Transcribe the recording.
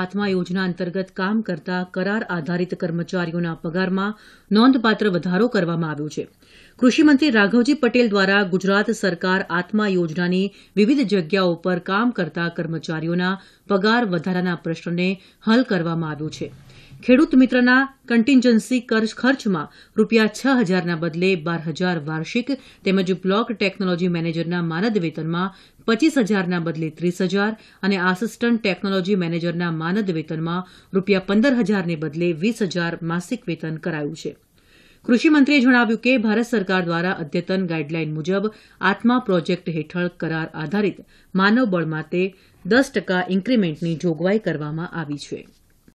આત્મા યોજના અંતર્ગત કામ કરતા કરાર આધારિત કર્મચારીઓના પગારમાં નોંધપાત્ર વધારો કરવામાં આવ્યો છે કૃષિમંત્રી રાઘવજી પટેલ દ્વારા ગુજરાત સરકાર આત્મા યોજનાની વિવિધ જગ્યાઓ પર કામ કરતા કર્મચારીઓના પગાર વધારાના પ્રશ્નને હલ કરવામાં આવ્યો છિં ખેડૂત મિત્રના કન્ટીન્જન્સી ખર્ચમાં રૂપિયા છ હજારના બદલે બાર હજાર વાર્ષિક તેમજ બ્લોક ટેકનોલોજી મેનેજરના માનદ વેતનમાં પચીસ હજારના બદલે ત્રીસ હજાર અને આસિસ્ટન્ટ ટેકનોલોજી મેનેજરના માનદ વેતનમાં રૂપિયા પંદર હજારને બદલે વીસ હજાર માસિક વેતન કરાયું છે કૃષિમંત્રીએ જણાવ્યું કે ભારત સરકાર દ્વારા અદ્યતન ગાઇડલાઇન મુજબ આત્મા પ્રોજેક્ટ હેઠળ કરાર આધારિત માનવબળ માટે દસ ટકા ઇન્ક્રીમેન્ટની જોગવાઈ કરવામાં આવી છે